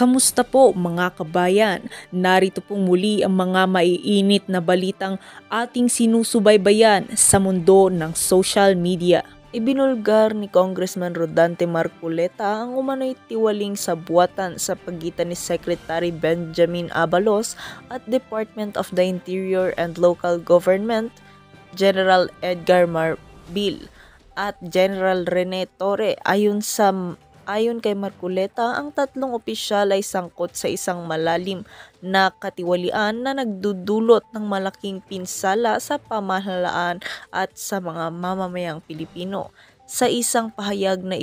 Kamusta po mga kabayan? Narito pong muli ang mga maiinit na balitang ating sinusubaybayan sa mundo ng social media. Ibinulgar ni Congressman Rodante Marculeta ang umano'y tiwaling sa buwatan sa pagitan ni Secretary Benjamin Abalos at Department of the Interior and Local Government General Edgar Marbil at General Rene Torre ayon sa Ayon kay Marculeta, ang tatlong opisyal ay sangkot sa isang malalim na katiwalian na nagdudulot ng malaking pinsala sa pamahalaan at sa mga mamamayang Pilipino. Sa isang pahayag na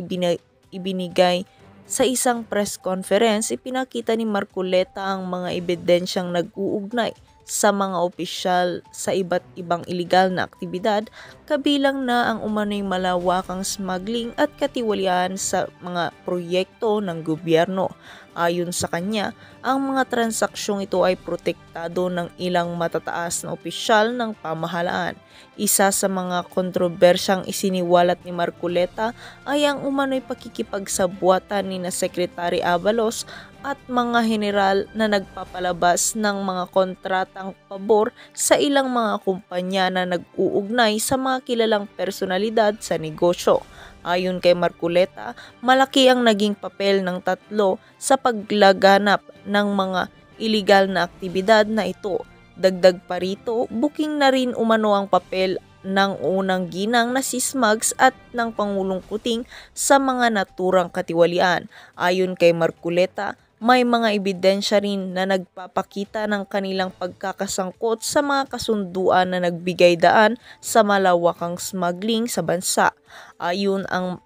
ibinigay sa isang press conference, ipinakita ni Marculeta ang mga ebidensyang nag-uugnay sa mga opisyal sa iba't ibang ilegal na aktibidad, kabilang na ang umano'y malawakang smuggling at katiwalian sa mga proyekto ng gobyerno. Ayon sa kanya, ang mga transaksyong ito ay protektado ng ilang matataas na opisyal ng pamahalaan. Isa sa mga kontrobersyang isiniwalat ni Marculeta ay ang umano'y pakikipagsabuatan ni na Secretary Avalos at mga general na nagpapalabas ng mga kontratang pabor sa ilang mga kumpanya na nag-uugnay sa mga kilalang personalidad sa negosyo. Ayon kay Marculeta, malaki ang naging papel ng tatlo sa paglaganap ng mga iligal na aktibidad na ito. Dagdag pa rito, booking na rin umano ang papel ng unang ginang na si Smugs at ng Pangulong Kuting sa mga naturang katiwalian. Ayon kay Marculeta, may mga ebidensya rin na nagpapakita ng kanilang pagkakasangkot sa mga kasunduan na nagbigay daan sa malawakang smuggling sa bansa. Ayon ang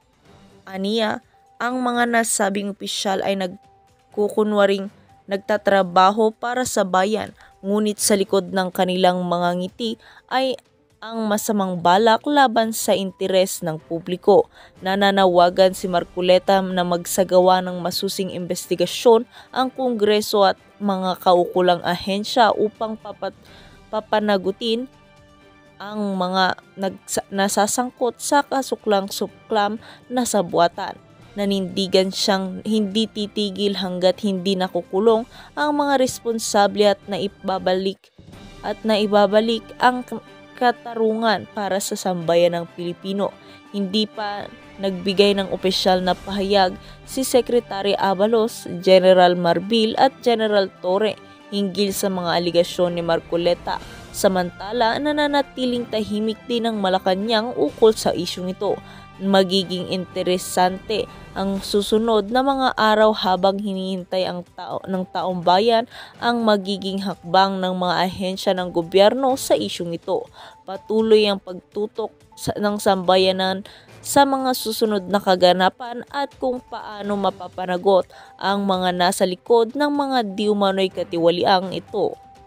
aniya, ang mga nasabing opisyal ay nagkukunwaring nagtatrabaho para sa bayan, ngunit sa likod ng kanilang mga ngiti ay ang masamang balak laban sa interes ng publiko. Nananawagan si Marculeta na magsagawa ng masusing investigasyon ang Kongreso at mga kaukulang ahensya upang papat papanagutin ang mga nasasangkot sa kasuklang-suklam na sabuatan. Nanindigan siyang hindi titigil hanggat hindi nakukulong ang mga responsable at naibabalik at naibabalik ang katarungan para sa sambayan ng Pilipino. Hindi pa nagbigay ng opisyal na pahayag si Secretary Abalos, General Marbil at General Torre hinggil sa mga aligasyon ni Marcoleta. Samantala, nananatiling tahimik din ang Malacanang ukol sa isyong ito magiging interesante ang susunod na mga araw habang hinihintay ang tao, ng taong bayan ang magiging hakbang ng mga ahensya ng gobyerno sa isyung ito. Patuloy ang pagtutok sa, ng sambayanan sa mga susunod na kaganapan at kung paano mapapanagot ang mga nasa likod ng mga diumanoy umano'y katiwaliang ito.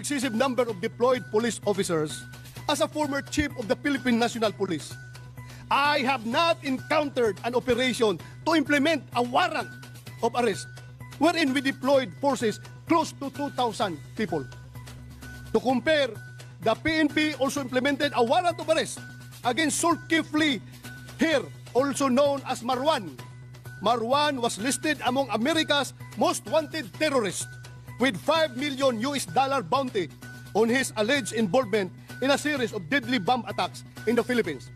successive number of deployed police officers as a former chief of the Philippine National Police. I have not encountered an operation to implement a warrant of arrest wherein we deployed forces close to 2,000 people. To compare, the PNP also implemented a warrant of arrest against Sulkifli here, also known as Marwan. Marwan was listed among America's most wanted terrorists with 5 million US dollar bounty on his alleged involvement in a series of deadly bomb attacks in the Philippines.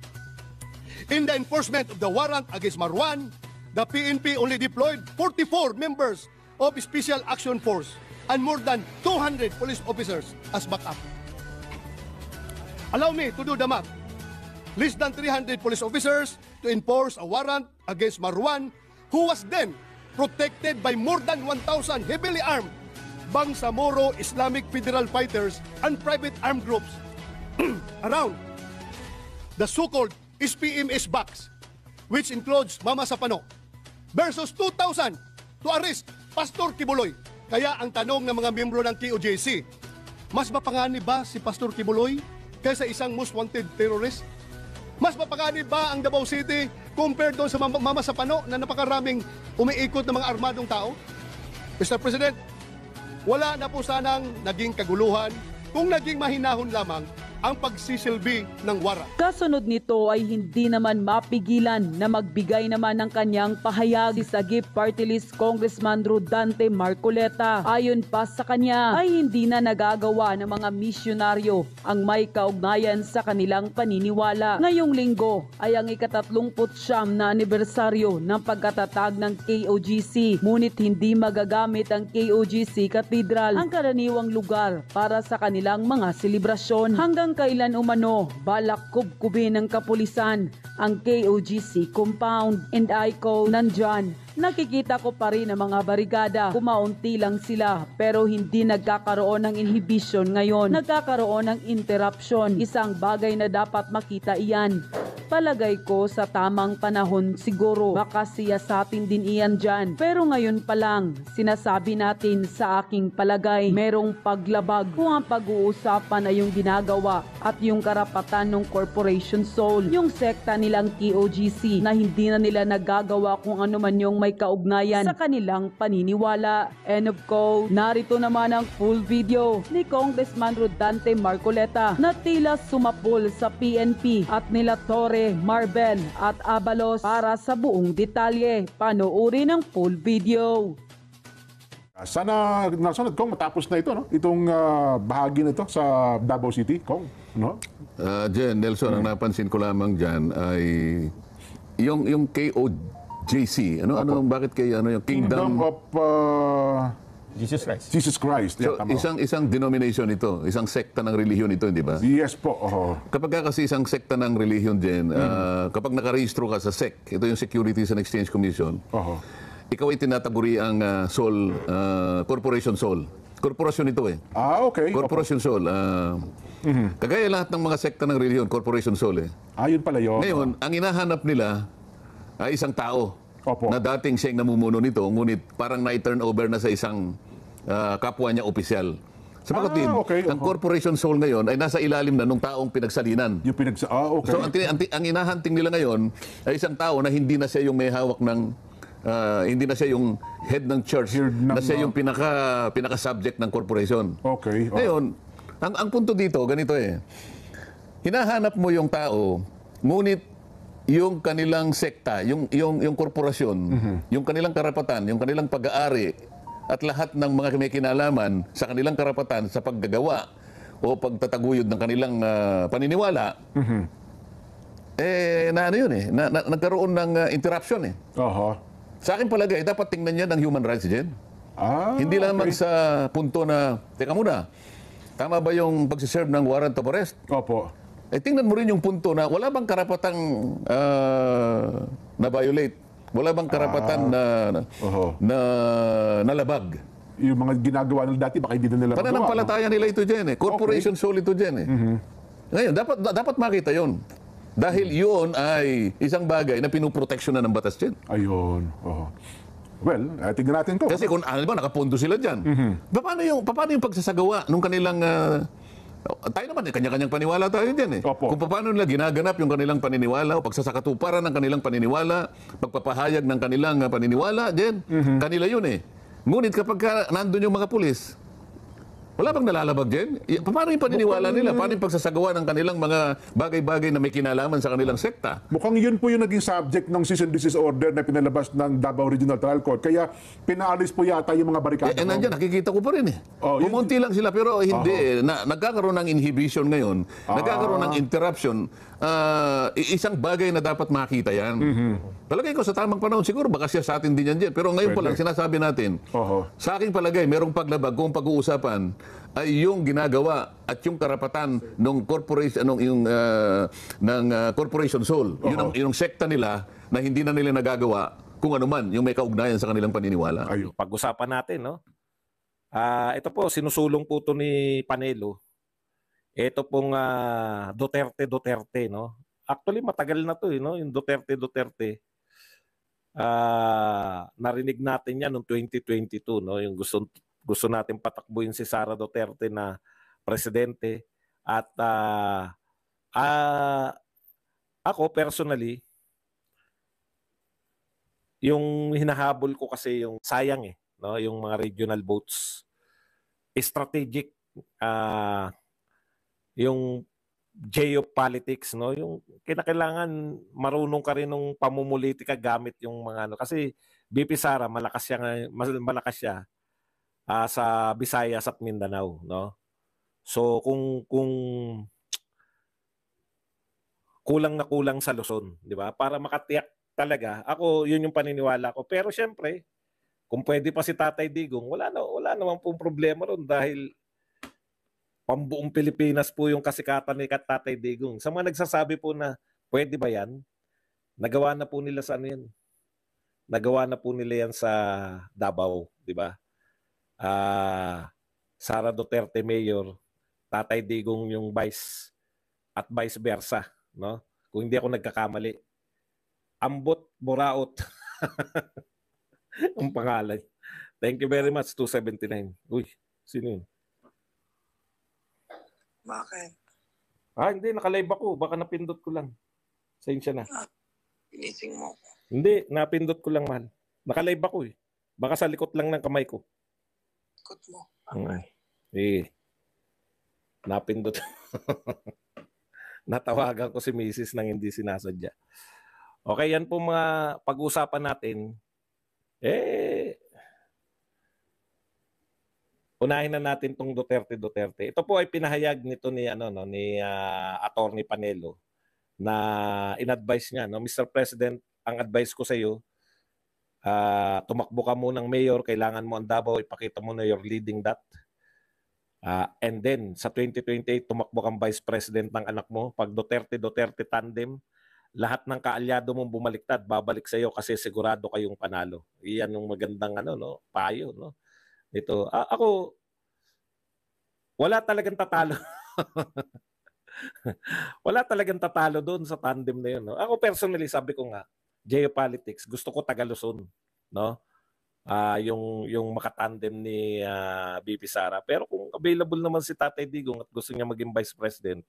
In the enforcement of the warrant against Marwan, the PNP only deployed 44 members of Special Action Force and more than 200 police officers as backup. Allow me to do the math. Less than 300 police officers to enforce a warrant against Marwan, who was then protected by more than 1,000 heavily armed Bangsamoro Islamic Federal Fighters and private armed groups around the so-called SPMS box, which includes Mama Sapano, versus 2,000 to arrest Pastor Kibuloy. Kaya ang tanong ng mga miyembro ng TOJC, mas mapangani ba si Pastor Kibuloy kaysa isang most wanted terrorist? Mas mapangani ba ang Davao City compared doon sa Mama Sapano na napakaraming umiikot ng mga armadong tao? Mr. President, wala na po sanang naging kaguluhan kung naging mahinahon lamang ang pagsisilbi ng wara. Kasunod nito ay hindi naman mapigilan na magbigay naman ng kanyang pahayag si Sagip Party List Congressman Rodante Marcoleta. Ayon pa sa kanya ay hindi na nagagawa ng mga misyonaryo ang may kaugnayan sa kanilang paniniwala. Ngayong linggo ay ang ikatatlong putsyam na anibersaryo ng pagkatatag ng KOGC. Ngunit hindi magagamit ang KOGC Cathedral ang karaniwang lugar para sa kanilang mga selebrasyon. Hanggang kailan umano balak kubkubin ng kapulisan ang KOGC compound and ICO nandyan. Nakikita ko pa rin ang mga barikada, kumaunti lang sila pero hindi nagkakaroon ng inhibition ngayon. Nagkakaroon ng interruption, isang bagay na dapat makita iyan palagay ko sa tamang panahon siguro baka siya sa atin din iyan dyan. Pero ngayon pa lang, sinasabi natin sa aking palagay, merong paglabag kung ang pag-uusapan ay yung ginagawa at yung karapatan ng Corporation Soul, yung sekta nilang TOGC na hindi na nila nagagawa kung ano man yung may kaugnayan sa kanilang paniniwala. And of course, Narito naman ang full video ni Congressman Rodante Marcoleta na tila sumapol sa PNP at nila Torres Duterte, Marben at Abalos para sa buong detalye. Panuuri ng full video. Sana nasunod kong matapos na ito no itong uh, bahagi nito sa Davao City kong no uh, ah, Jen Nelson hmm. ang napansin ko lamang diyan ay yung yung KOJC ano ano bakit kay ano yung Kingdom, Kingdom of uh, Jesus Christ. Jesus Christ. So, yeah, isang isang denomination ito, isang sekta ng relihiyon ito, hindi ba? Yes po. Oh. Kapag ka kasi isang sekta ng relihiyon din, mm. uh, ah, kapag nakarehistro ka sa SEC, ito yung Securities and Exchange Commission, oh. ikaw ay tinataguri ang uh, SOL, uh, Corporation SOL. Korporasyon ito eh. Ah, okay. Corporation okay. SOL. Uh, mm-hmm. Kagaya lahat ng mga sekta ng relihiyon, Corporation SOL eh. Ah, pala yun. Ngayon, ang hinahanap nila ay isang tao. Opo. na dating siyang namumuno nito, ngunit parang na-turn over na sa isang uh, kapwa niya opisyal. Sabagot ah, din, okay, ang corporation soul ngayon ay nasa ilalim na ng taong pinagsalinan. Yung pinagsa ah, okay. So ang, ang, ang inahanting nila ngayon ay isang tao na hindi na siya yung may hawak ng uh, hindi na siya yung head ng church, Heard na siya yung pinaka pinaka subject ng corporation. Okay. okay. Oh. Ngayon, ang ang punto dito ganito eh. Hinahanap mo yung tao, ngunit yung kanilang sekta, yung yung yung korporasyon, mm-hmm. yung kanilang karapatan, yung kanilang pag-aari at lahat ng mga may kinalaman sa kanilang karapatan sa paggagawa o pagtataguyod ng kanilang uh, paniniwala. Mm-hmm. Eh na ano yun eh, na, na, nagkaroon ng uh, interruption eh. Oho. Sa akin palagay, dapat tingnan niya ng human rights din. Ah, Hindi lang okay. sa punto na, teka muna, tama ba yung pagsiserve ng warrant of arrest? Opo eh, tingnan mo rin yung punto na wala bang karapatang uh, na-violate? Wala bang karapatan ah, na, na, uh-huh. na nalabag? Yung mga ginagawa nila dati, baka hindi na nila magawa. Pananampalataya nila ito dyan eh. Corporation okay. soul ito dyan eh. Mm-hmm. Ngayon, dapat, dapat makita yon Dahil mm-hmm. yun ay isang bagay na na ng batas dyan. Ayun. Uh-huh. Well, uh, tingnan natin ko. Kasi kung ano ba, nakapondo sila dyan. Mm-hmm. Paano, yung, paano yung pagsasagawa nung kanilang... Uh, tayo naman, eh, kanya-kanyang paniwala tayo dyan eh. Opo. Kung paano nila ginaganap yung kanilang paniniwala o pagsasakatuparan ng kanilang paniniwala, pagpapahayag ng kanilang ah, paniniwala, dyan, mm-hmm. kanila yun eh. Ngunit kapag ka, nandun yung mga pulis, wala bang nalalabag dyan? Paano yung paniniwala nila? Paano yung pagsasagawa ng kanilang mga bagay-bagay na may kinalaman sa kanilang sekta? Mukhang yun po yung naging subject ng cease and desist order na pinalabas ng Davao Regional Trial Court. Kaya pinaalis po yata yung mga barikada. Eh, eh nandiyan, nakikita ko pa rin eh. Oh, Kumunti lang sila pero hindi uh-huh. eh. Na, nagkakaroon ng inhibition ngayon. Uh-huh. Nagkakaroon ng interruption uh, isang bagay na dapat makita yan. Mm-hmm. Palagay ko sa tamang panahon, siguro baka siya sa atin din yan dyan. Pero ngayon Pwede. pa lang, sinasabi natin, uh-huh. sa aking palagay, merong paglabag kung pag-uusapan ay yung ginagawa at yung karapatan ng corporation anong yung uh, ng uh, corporation soul uh-huh. yun ang yung sekta nila na hindi na nila nagagawa kung ano man yung may kaugnayan sa kanilang paniniwala ayun pag-usapan natin no ah uh, ito po sinusulong po to ni Panelo ito pong uh, Duterte Duterte no. Actually matagal na 'to eh, no, yung Duterte Duterte. Uh, narinig natin 'yan noong 2022 no, yung gusto gusto natin patakbuhin si Sara Duterte na presidente at uh, uh, ako personally yung hinahabol ko kasi yung sayang eh no yung mga regional votes strategic uh, yung geopolitics, no? Yung kinakailangan marunong ka rin ng pamumulitika gamit yung mga ano kasi BP Sara malakas siya malakas siya uh, sa Visayas at Mindanao, no? So kung kung kulang na kulang sa Luzon, di ba? Para makatiyak talaga. Ako, yun yung paniniwala ko. Pero syempre, kung pwede pa si Tatay Digong, wala na wala namang pong problema ron dahil pambuong Pilipinas po yung kasikatan ni Tatay Digong. Sa mga nagsasabi po na pwede ba yan, nagawa na po nila sa ano yan. Nagawa na po nila yan sa Davao, di ba? Ah, uh, Sara Duterte Mayor, Tatay Digong yung vice at vice versa, no? Kung hindi ako nagkakamali. Ambot Boraot. Ang pangalan. Thank you very much, 279. Uy, sino yun? Bakit? Ah, hindi. Nakalive ako. Baka napindot ko lang. siya na. Ah, pinising mo ako. Hindi. Napindot ko lang, man. Nakalive ako eh. Baka sa likot lang ng kamay ko. Likot mo? Okay. Hmm. Eh. Napindot. Natawagan ko si Mrs. nang hindi sinasadya. Okay, yan po mga pag-usapan natin. Eh, unahin na natin tong Duterte Duterte. Ito po ay pinahayag nito ni ano no ni uh, ah, Attorney Panelo na inadvise niya no Mr. President, ang advice ko sa iyo uh, ah, tumakbo ka muna ng mayor, kailangan mo ang Davao, ipakita mo na you're leading that. Uh, and then, sa 2028, tumakbo kang vice president ng anak mo. Pag Duterte, Duterte tandem, lahat ng kaalyado mong bumaliktad, babalik sa iyo kasi sigurado kayong panalo. Iyan yung magandang ano, no? payo. No? Ito, a- ako, wala talagang tatalo. wala talagang tatalo doon sa tandem na yun. No? Ako personally, sabi ko nga, geopolitics, gusto ko Tagaluson. No? Uh, yung, yung makatandem ni uh, ah, BP Sara. Pero kung available naman si Tatay Digong at gusto niya maging vice president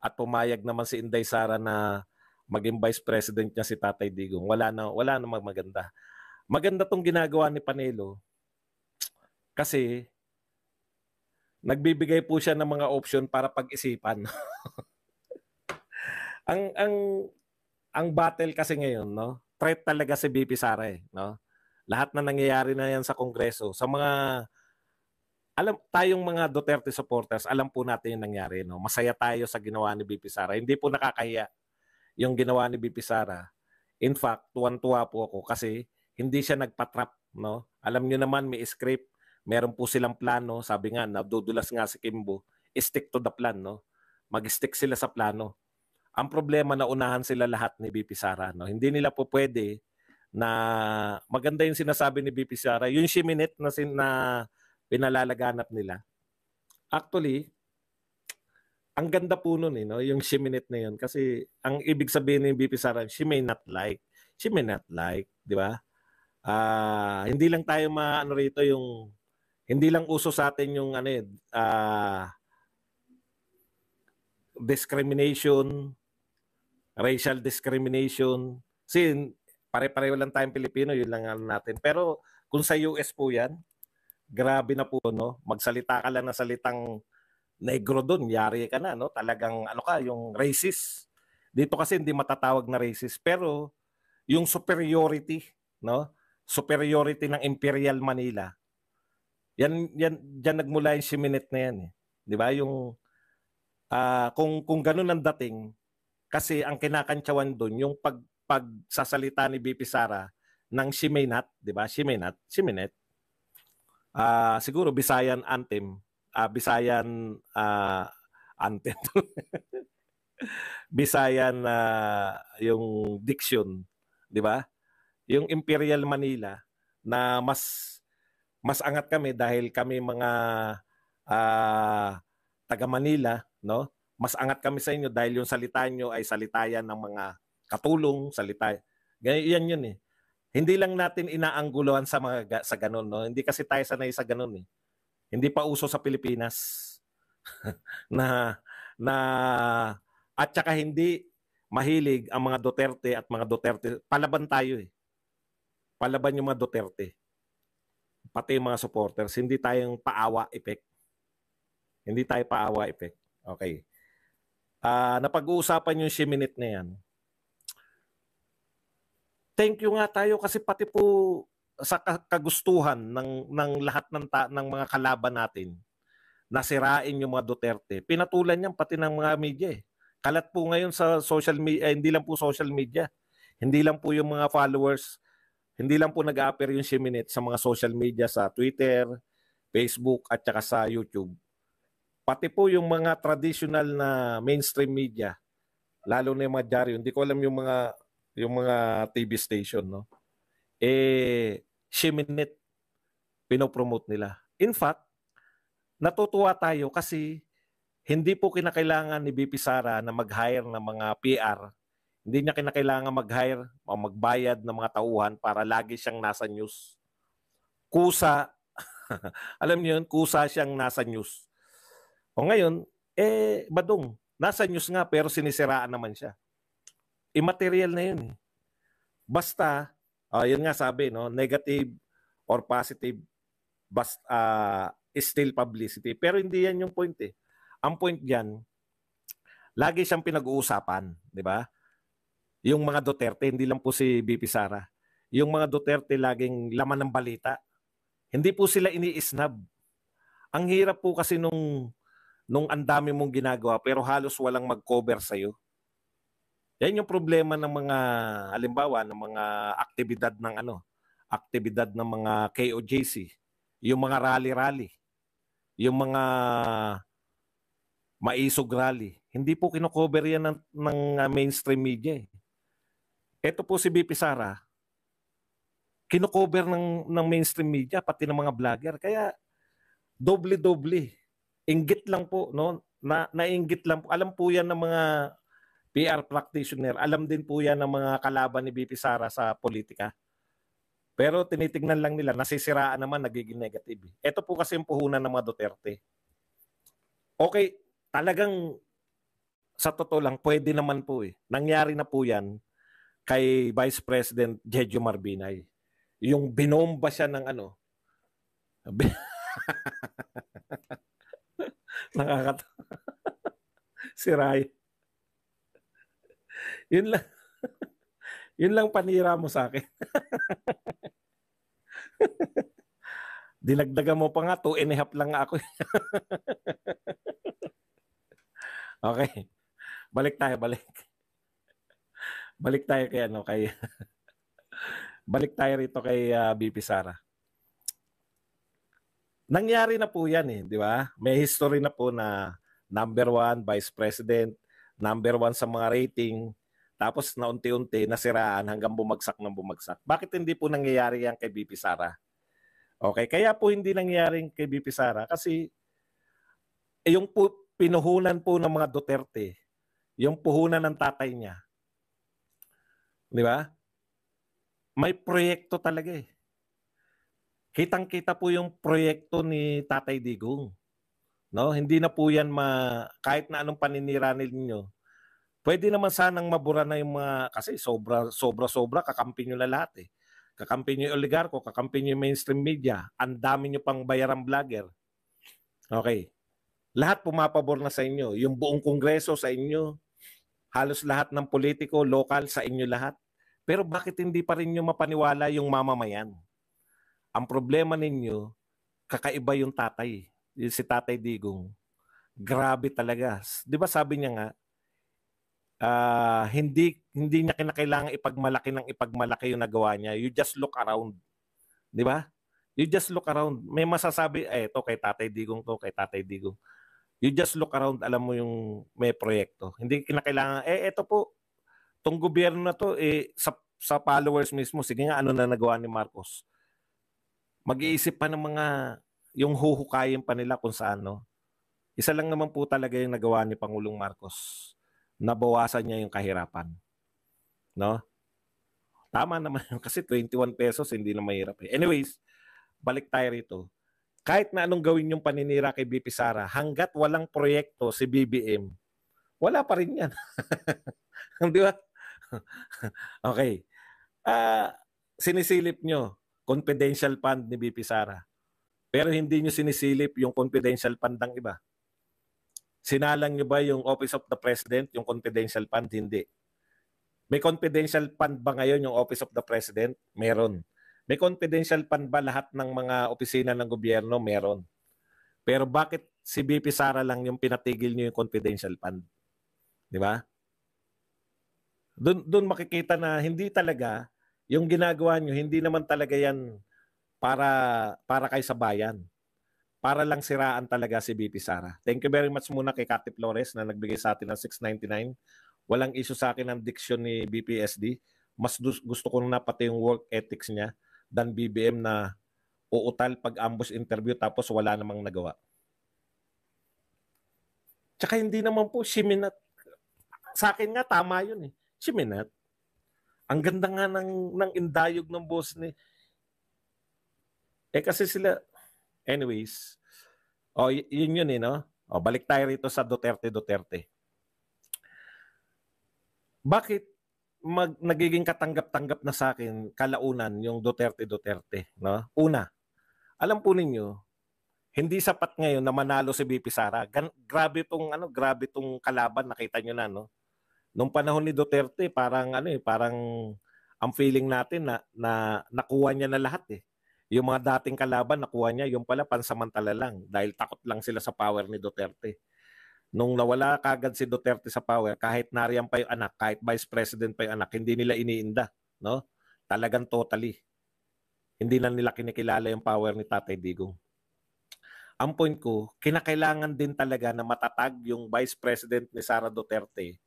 at pumayag naman si Inday Sara na maging vice president niya si Tatay Digong, wala na wala na maganda. Maganda tong ginagawa ni Panelo kasi, nagbibigay po siya ng mga option para pag-isipan. ang ang ang battle kasi ngayon, no? Threat talaga si BP Sara eh, no? Lahat na nangyayari na 'yan sa Kongreso, sa mga alam tayong mga Duterte supporters, alam po natin 'yung nangyari, no? Masaya tayo sa ginawa ni BP Sara. Hindi po nakakahiya 'yung ginawa ni BP Sara. In fact, tuwan-tuwa po ako kasi hindi siya nagpa-trap, no? Alam niyo naman may script meron po silang plano, sabi nga, nabdudulas nga si Kimbo, stick to the plan, no? Mag-stick sila sa plano. Ang problema na unahan sila lahat ni BP Sara, no? Hindi nila po pwede na maganda yung sinasabi ni BP Sara, yung shiminit na, sin na pinalalaganap nila. Actually, ang ganda po nun eh, no? yung she may na yun. Kasi ang ibig sabihin ni BP Sara, she may not like. She may not like, di ba? Ah, uh, hindi lang tayo maano rito yung hindi lang uso sa atin yung ano eh, uh, discrimination, racial discrimination. Kasi pare-pareho lang tayong Pilipino, yun lang ano natin. Pero kung sa US po yan, grabe na po, no? Magsalita ka lang na salitang negro doon, yari ka na, no? Talagang ano ka, yung racist. Dito kasi hindi matatawag na racist. Pero yung superiority, no? Superiority ng Imperial Manila, yan yan diyan nagmula yung siminit na yan eh. 'Di ba? Yung uh, kung kung ganun ang dating kasi ang kinakantsawan doon yung pag pagsasalita ni BP Sara ng Shimenat, 'di ba? Shimenat, Shimenet. Ah, uh, siguro Bisayan anthem, uh, ah, Bisayan uh, ah, anthem. Bisayan na uh, yung diction, 'di ba? Yung Imperial Manila na mas mas angat kami dahil kami mga uh, taga Manila, no? Mas angat kami sa inyo dahil yung salita nyo ay salitayan ng mga katulong, salita. Ganyan yun eh. Hindi lang natin inaangguluhan sa mga sa ganun, no? Hindi kasi tayo sanay sa ganun eh. Hindi pa uso sa Pilipinas na na at saka hindi mahilig ang mga Duterte at mga Duterte. Palaban tayo eh. Palaban yung mga Duterte pati yung mga supporters, hindi tayong paawa effect. Hindi tayo paawa effect. Okay. Uh, napag-uusapan yung shiminit na yan. Thank you nga tayo kasi pati po sa kagustuhan ng ng lahat ng ta, ng mga kalaban natin nasirain yung mga Duterte. Pinatulan niyan pati ng mga media. Eh. Kalat po ngayon sa social media, eh, hindi lang po social media. Hindi lang po yung mga followers hindi lang po nag-a-appear yung Shiminet sa mga social media sa Twitter, Facebook at saka sa YouTube. Pati po yung mga traditional na mainstream media, lalo na yung mga dyaryo, hindi ko alam yung mga yung mga TV station, no? Eh, Shiminet pinopromote nila. In fact, natutuwa tayo kasi hindi po kinakailangan ni BP Sara na mag-hire ng mga PR hindi niya kinakailangan mag-hire o magbayad ng mga tauhan para lagi siyang nasa news. Kusa, alam niyo yun, kusa siyang nasa news. O ngayon, eh, badong. Nasa news nga pero sinisiraan naman siya. Immaterial na yun. Eh. Basta, uh, yun nga sabi, no, negative or positive, basta, uh, still publicity. Pero hindi yan yung point eh. Ang point diyan, lagi siyang pinag-uusapan, di ba? yung mga Duterte, hindi lang po si BP Sara, yung mga Duterte laging laman ng balita. Hindi po sila iniisnab. Ang hirap po kasi nung nung ang dami mong ginagawa pero halos walang mag-cover sa'yo. Yan yung problema ng mga halimbawa ng mga aktibidad ng ano, aktibidad ng mga KOJC, yung mga rally-rally, yung mga maisog rally. Hindi po kinocover yan ng, ng ah, mainstream media eh. Ito po si BP Sara, kinocover ng, ng mainstream media, pati ng mga vlogger. Kaya, doble-doble. Inggit lang po, no? Na, nainggit lang po. Alam po yan ng mga PR practitioner. Alam din po yan ng mga kalaban ni BP Sara sa politika. Pero tinitignan lang nila, nasisiraan naman, nagiging negative. Ito po kasi yung puhunan ng mga Duterte. Okay, talagang sa totoo lang, pwede naman po eh. Nangyari na po yan kay Vice President Jejo Marbinay. Yung binomba siya ng ano. Nakakata. si Ray. Yun lang. Yun lang panira mo sa akin. Dinagdagan mo pa nga, two and a half lang ako. okay. Balik tayo, balik balik tayo kay ano kay balik tayo rito kay uh, ah, BP Sara. Nangyari na po 'yan eh, di ba? May history na po na number one vice president, number one sa mga rating, tapos na unti-unti nasiraan hanggang bumagsak ng bumagsak. Bakit hindi po nangyayari yan kay BP Sara? Okay, kaya po hindi nangyayari kay BP Sara kasi eh, yung po, pinuhunan po ng mga Duterte, yung puhunan ng tatay niya, Di ba? May proyekto talaga eh. Kitang-kita po yung proyekto ni Tatay Digong. No, hindi na po 'yan ma kahit na anong paninira ninyo. Pwede naman sanang mabura na yung mga kasi sobra sobra sobra kakampi niyo na lahat eh. Kakampi niyo yung oligarko, kakampi niyo yung mainstream media, ang dami niyo pang bayaran vlogger. Okay. Lahat pumapabor na sa inyo, yung buong kongreso sa inyo, halos lahat ng politiko, local, sa inyo lahat. Pero bakit hindi pa rin nyo mapaniwala yung mamamayan? Ang problema ninyo, kakaiba yung tatay, yung si Tatay Digong. Grabe talaga. 'Di ba sabi niya nga uh, hindi hindi niya kinakailangan ipagmalaki ng ipagmalaki yung nagawa niya. You just look around. 'Di ba? You just look around. May masasabi, eh, to kay Tatay Digong to, kay Tatay Digong you just look around, alam mo yung may proyekto. Hindi kinakailangan, eh, eto po, tong gobyerno na to, eh, sa, sa followers mismo, sige nga, ano na nagawa ni Marcos? Mag-iisip pa ng mga, yung huhukayin pa nila kung saan, no? Isa lang naman po talaga yung nagawa ni Pangulong Marcos. Nabawasan niya yung kahirapan. No? Tama naman yun kasi 21 pesos hindi na mahirap eh. Anyways, balik tayo rito kahit na anong gawin yung paninira kay BP Sara, hanggat walang proyekto si BBM, wala pa rin yan. Di ba? okay. Uh, sinisilip nyo confidential fund ni BP Sara. Pero hindi nyo sinisilip yung confidential fund ng iba. Sinalang nyo ba yung Office of the President, yung confidential fund? Hindi. May confidential fund ba ngayon yung Office of the President? Meron. May confidential fund ba lahat ng mga opisina ng gobyerno? Meron. Pero bakit si BP Sara lang yung pinatigil niyo yung confidential fund? Di ba? Doon doon makikita na hindi talaga yung ginagawa niyo hindi naman talaga yan para para kay sa bayan. Para lang siraan talaga si BP Sara. Thank you very much muna kay Cathy Flores na nagbigay sa atin ng 699. Walang issue sa akin ang diction ni BPSD. Mas gusto ko na pati yung work ethics niya Dan BBM na uutal pag ambush interview tapos wala namang nagawa. Tsaka hindi naman po Shiminat. Sa akin nga tama 'yun eh. Shiminat. Ang ganda nga ng ng indayog ng boss ni Eh kasi sila anyways. Oh, yun yun eh no. Oh, balik tayo rito sa Duterte Duterte. Bakit mag, nagiging katanggap-tanggap na sa akin kalaunan yung Duterte-Duterte. No? Una, alam po ninyo, hindi sapat ngayon na manalo si BP Sara. Gan- grabe tong ano, grabe tong kalaban nakita niyo na no. Nung panahon ni Duterte, parang ano eh, parang ang feeling natin na, na nakuha niya na lahat eh. Yung mga dating kalaban nakuha niya, yung pala pansamantala lang dahil takot lang sila sa power ni Duterte nung nawala kagad si Duterte sa power, kahit nariyan pa yung anak, kahit vice president pa yung anak, hindi nila iniinda, no? Talagang totally. Hindi na nila kinikilala yung power ni Tatay Digong. Ang point ko, kinakailangan din talaga na matatag yung vice president ni Sara Duterte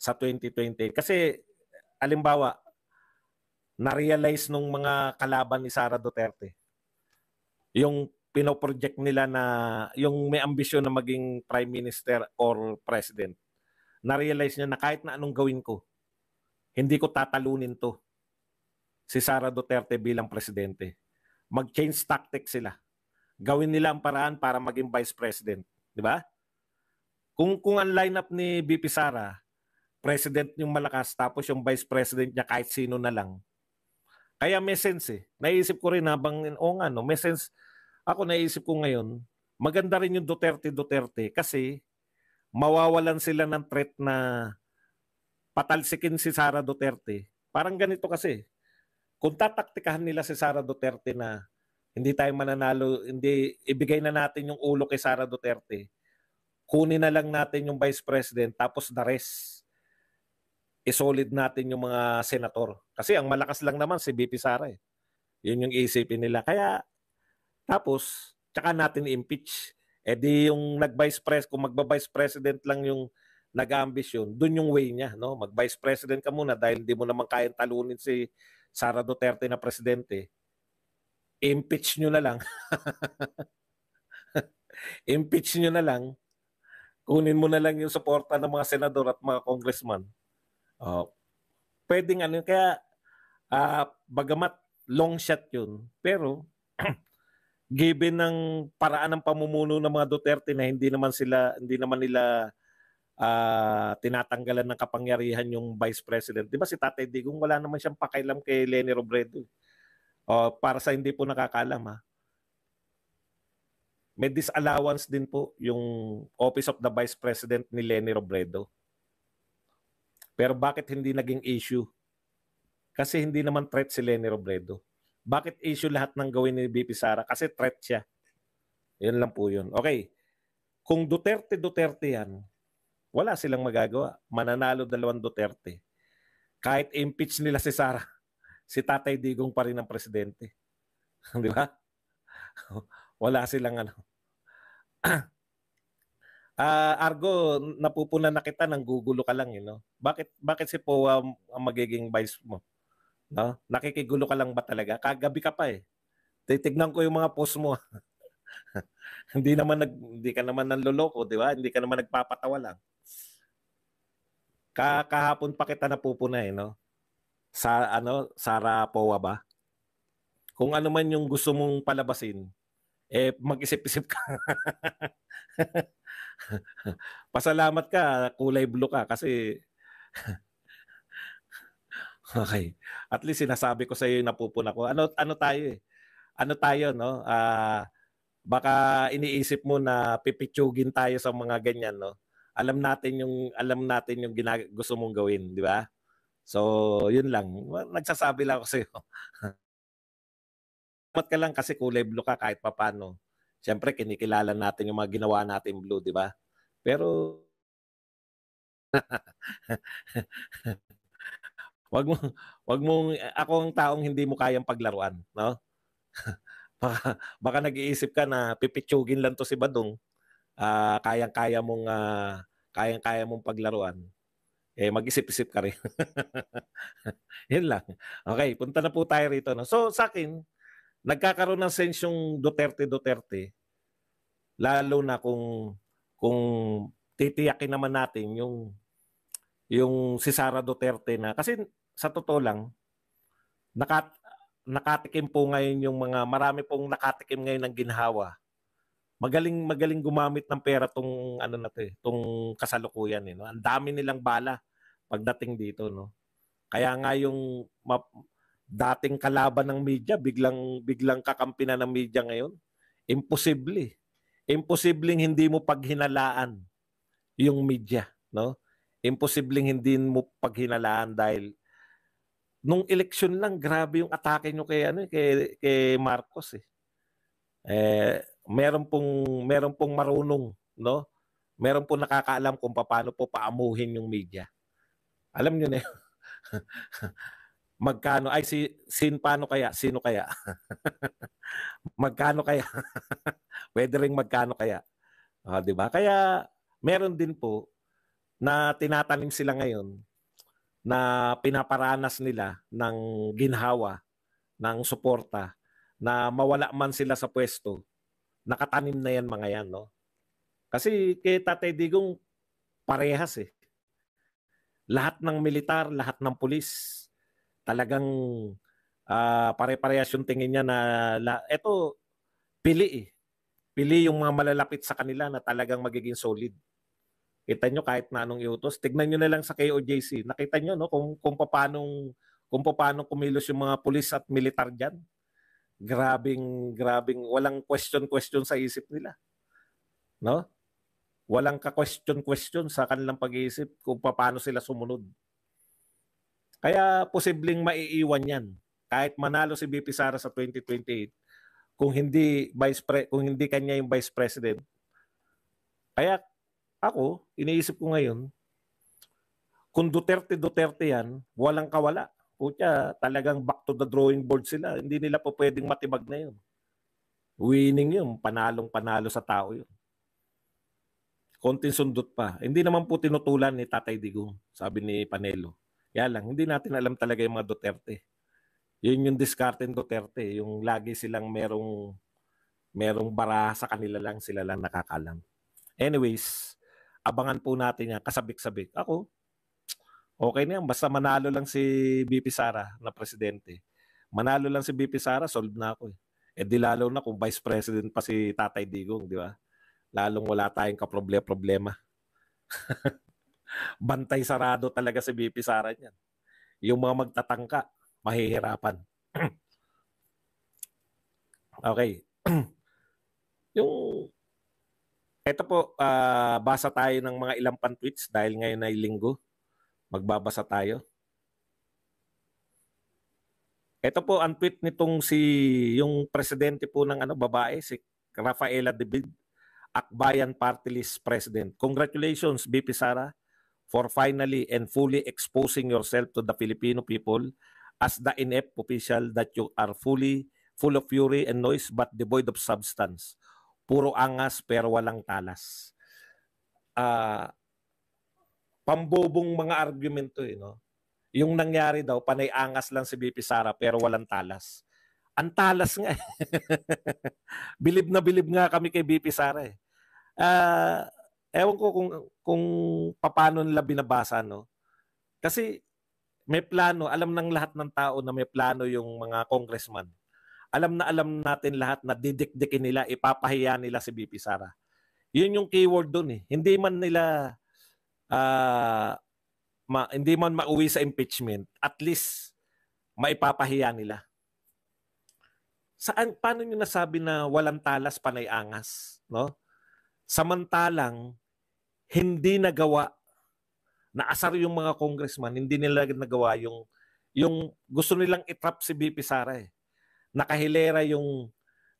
sa 2020. Kasi, alimbawa, na-realize nung mga kalaban ni Sara Duterte yung pinoproject nila na yung may ambisyon na maging prime minister or president, na-realize niya na kahit na anong gawin ko, hindi ko tatalunin to si Sara Duterte bilang presidente. Mag-change tactics sila. Gawin nila ang paraan para maging vice president. Di ba? Kung, kung ang lineup ni BP Sara, president yung malakas tapos yung vice president niya kahit sino na lang. Kaya may sense eh. Naisip ko rin habang, o oh, nga no, may sense ako naisip ko ngayon, maganda rin yung Duterte-Duterte kasi mawawalan sila ng threat na patalsikin si Sara Duterte. Parang ganito kasi, kung tataktikahan nila si Sara Duterte na hindi tayo mananalo, hindi ibigay na natin yung ulo kay Sara Duterte, kunin na lang natin yung vice president tapos the rest isolid natin yung mga senator. Kasi ang malakas lang naman si BP Sara eh. Yun yung isipin nila. Kaya tapos, tsaka natin i-impeach. Eh di yung nag-vice pres, kung magba-vice president lang yung nag-ambisyon, dun yung way niya, no? Mag-vice president ka muna dahil hindi mo naman kayang talunin si Sara Duterte na presidente. Impeach nyo na lang. Impeach nyo na lang. Kunin mo na lang yung suporta ng mga senador at mga congressman. Oh, pwedeng ano, kaya uh, bagamat long shot yun, pero given ng paraan ng pamumuno ng mga Duterte na hindi naman sila hindi naman nila uh, tinatanggalan ng kapangyarihan yung Vice President. 'Di ba si Tatay Digong wala naman siyang pakialam kay Leni Robredo. Eh. O para sa hindi po nakakalam ha. May disallowance din po yung Office of the Vice President ni Leni Robredo. Pero bakit hindi naging issue? Kasi hindi naman threat si Leni Robredo. Bakit issue lahat ng gawin ni BP Sara? Kasi threat siya. Yan lang po yun. Okay. Kung Duterte-Duterte yan, wala silang magagawa. Mananalo dalawang Duterte. Kahit impeach nila si Sara, si Tatay Digong pa rin ang presidente. Di ba? wala silang ano. Uh, Argo, napupuna na kita, gugulo ka lang, you eh, know? Bakit, bakit si Poa ang magiging vice mo? No? Nakikigulo ka lang ba talaga? Kagabi ka pa eh. Titignan ko yung mga post mo. hindi naman nag hindi ka naman nanloloko, 'di ba? Hindi ka naman nagpapatawa lang. Ka kahapon pa kita napupuna eh, no? Sa ano, Sara Powa ba? Kung ano man yung gusto mong palabasin, eh mag-isip-isip ka. Pasalamat ka, kulay blue ka kasi Okay. At least sinasabi ko sa iyo yung napupuna ko. Ano ano tayo eh. Ano tayo no? Ah uh, baka iniisip mo na pipitsugin tayo sa mga ganyan no. Alam natin yung alam natin yung ginag- gusto mong gawin, di ba? So, yun lang. Nagsasabi lang ako sa iyo. Dapat ka lang kasi kulay blue ka kahit papano. Siyempre, kinikilala natin yung mga ginawa natin blue, di ba? Pero Wag mo wag mong ako ang taong hindi mo kayang paglaruan, no? baka, baka nag-iisip ka na pipitsugin lang to si Badong. Uh, ah, kayang-kaya mong uh, kayang-kaya mong paglaruan. Eh mag-isip-isip ka rin. Yan lang. Okay, punta na po tayo rito. No? So sa akin, nagkakaroon ng sense yung Duterte-Duterte lalo na kung kung titiyakin naman natin yung yung si Sara Duterte na kasi sa totoo lang, nakat, nakatikim po ngayon yung mga, marami pong nakatikim ngayon ng ginhawa. Magaling magaling gumamit ng pera tong ano na to eh, tong kasalukuyan eh, no? Ang dami nilang bala pagdating dito, no. Kaya nga yung map, dating kalaban ng media, biglang biglang kakampi na ng media ngayon. Imposible. Eh. Imposibleng hindi mo paghinalaan yung media, no? Imposibleng hindi mo paghinalaan dahil nung eleksyon lang, grabe yung atake nyo kay, ano, kay, kay Marcos eh. Eh, meron pong, meron pong marunong, no? Meron pong nakakaalam kung paano po paamuhin yung media. Alam niyo na yun. Magkano? Ay, si, sin paano kaya? Sino kaya? magkano kaya? Pwede rin magkano kaya? ah, 'di ba? Kaya meron din po na tinatanim sila ngayon na pinaparanas nila ng ginhawa, ng suporta, na mawala man sila sa pwesto, nakatanim na yan mga yan. No? Kasi kay Tatay Digong, parehas eh. Lahat ng militar, lahat ng pulis, talagang uh, pare-parehas yung tingin niya na la, eto, pili eh. Pili yung mga malalapit sa kanila na talagang magiging solid Kita nyo kahit na anong iutos. Tignan nyo na lang sa KOJC. Nakita nyo no, kung, kung paano kung paano kumilos yung mga pulis at militar dyan. Grabing, grabing, walang question-question sa isip nila. No? Walang ka-question-question sa kanilang pag-iisip kung paano sila sumunod. Kaya posibleng maiiwan yan. Kahit manalo si BP Sara sa 2028, kung hindi vice pre, kung hindi kanya yung vice president. Kaya ako, iniisip ko ngayon, kung Duterte-Duterte yan, walang kawala. Putya, talagang back to the drawing board sila. Hindi nila po pwedeng matibag na yun. Winning yun. Panalong-panalo sa tao yun. Konting sundot pa. Hindi naman po tinutulan ni Tatay Digong, sabi ni Panelo. Yan lang, hindi natin alam talaga yung mga Duterte. Yun yung discarte ng Duterte, yung lagi silang merong merong bara sa kanila lang, sila lang nakakalam. Anyways, abangan po natin yan, kasabik-sabik. Ako, okay na yan. Basta manalo lang si BP Sara na presidente. Manalo lang si BP Sara, solve na ako eh. Eh di lalo na kung vice president pa si Tatay Digong, di ba? Lalong wala tayong kaproblema-problema. Bantay sarado talaga si BP Sara niyan. Yung mga magtatangka, mahihirapan. okay. yung ito po, uh, basa tayo ng mga ilang pan-tweets dahil ngayon ay linggo. Magbabasa tayo. Ito po ang tweet nitong si yung presidente po ng ano babae si Rafaela David Akbayan Party List President. Congratulations BP Sara for finally and fully exposing yourself to the Filipino people as the inept official that you are fully full of fury and noise but devoid of substance. Puro angas pero walang talas. Uh, pambobong mga argumento eh, no? Yung nangyari daw, panay angas lang si BP Sara pero walang talas. Ang talas nga. Eh. bilib na bilib nga kami kay BP Sara eh. Uh, ewan ko kung kung paano nila binabasa no. Kasi may plano, alam ng lahat ng tao na may plano yung mga congressman alam na alam natin lahat na didikdikin nila, ipapahiya nila si BP Sara. Yun yung keyword doon eh. Hindi man nila uh, ma, hindi man mauwi sa impeachment, at least maipapahiya nila. Saan paano niyo nasabi na walang talas panay angas, no? Samantalang hindi nagawa naasar yung mga congressman, hindi nila nagawa yung yung gusto nilang itrap si BP Sara eh nakahilera yung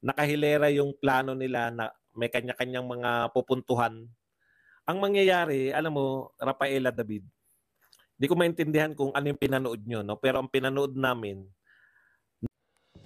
nakahilera yung plano nila na may kanya-kanyang mga pupuntuhan. Ang mangyayari, alam mo, Rafaela David, hindi ko maintindihan kung ano yung pinanood nyo, no? pero ang pinanood namin,